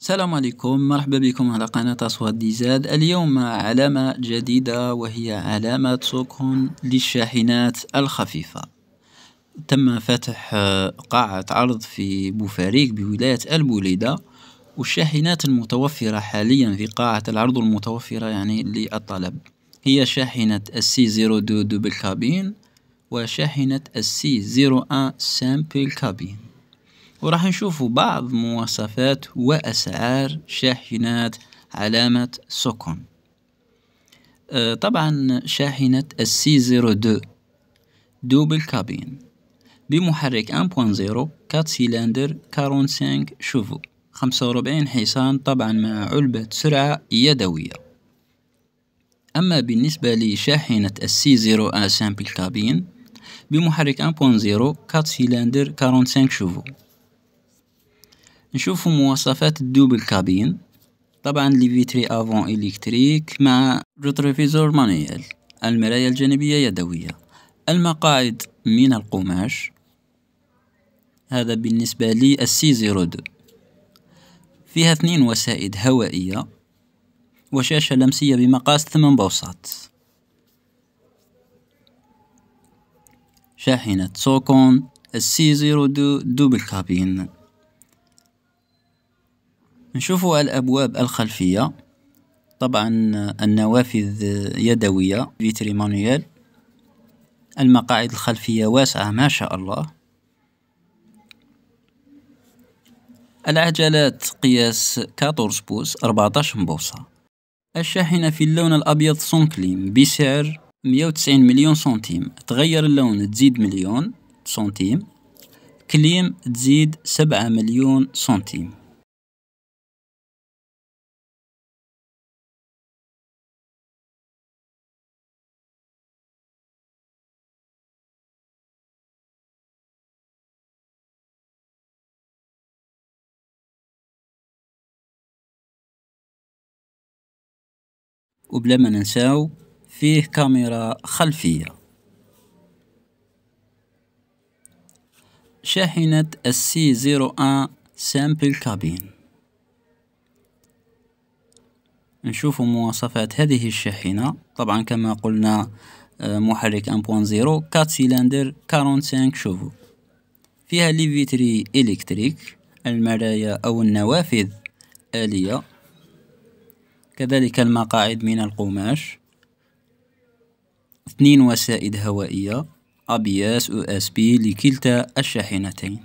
السلام عليكم مرحبا بكم على قناة أصوات ديزاد اليوم علامة جديدة وهي علامة سكون للشاحنات الخفيفة تم فتح آه، قاعة عرض في بوفاريك بولاية البوليدة والشاحنات المتوفرة حاليا في قاعة العرض المتوفرة يعني للطلب هي شاحنة السي زيرو دو دوبل كابين وشاحنة السي زيرو ان سامبل كابين وراح نشوفوا بعض مواصفات وأسعار شاحنات علامة سوكون أه، طبعا شاحنة السي زيرو دو دوبل كابين بمحرك 1.0 4 سيلندر 45 شوفو 45 حصان طبعا مع علبة سرعة يدوية أما بالنسبة لشاحنة السي زيرو أسامبل كابين بمحرك 1.0 4 سيلندر 45 شوفو نشوف مواصفات الدوبل كابين طبعا لي فيتري افون الكتريك مع روتروفيزور مانيال المرايا الجانبية يدوية المقاعد من القماش هذا بالنسبة لي السي زيرو دو فيها اثنين وسائد هوائية وشاشة لمسية بمقاس 8 بوصات شاحنة سوكون السي زيرو دو دوبل كابين نشوف الأبواب الخلفية طبعا النوافذ يدوية فيتري مانويل المقاعد الخلفية واسعة ما شاء الله العجلات قياس 14 بوص 14 بوصة الشاحنة في اللون الأبيض سونكليم بسعر 190 مليون سنتيم تغير اللون تزيد مليون سنتيم كليم تزيد 7 مليون سنتيم وبلا ما ننساو فيه كاميرا خلفية شاحنة السي زيرو ان سامبل كابين نشوف مواصفات هذه الشاحنة طبعا كما قلنا آه، محرك 1.0 كات سيلندر 45 شوفو فيها ليفيتري إلكتريك المرايا أو النوافذ آلية كذلك المقاعد من القماش اثنين وسائد هوائية أبياس أو أس بي لكلتا الشاحنتين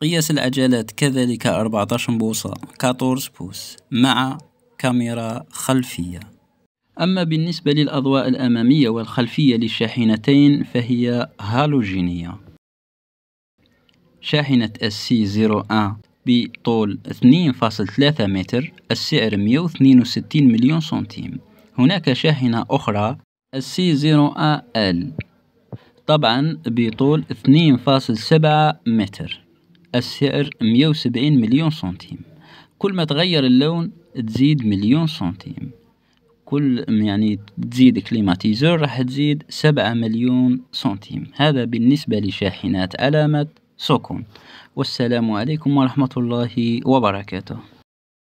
قياس العجلات كذلك 14 بوصة 14 بوص مع كاميرا خلفية أما بالنسبة للأضواء الأمامية والخلفية للشاحنتين فهي هالوجينية شاحنه زيرو SC01 بطول 2.3 متر السعر 162 مليون سنتيم هناك شاحنة زيرو 0 ال طبعا بطول 2.7 متر السعر 170 مليون سنتيم كل ما تغير اللون تزيد مليون سنتيم كل يعني تزيد كليماتيزر راح تزيد سبعة مليون سنتيم هذا بالنسبة لشاحنات علامة سكون والسلام عليكم ورحمة الله وبركاته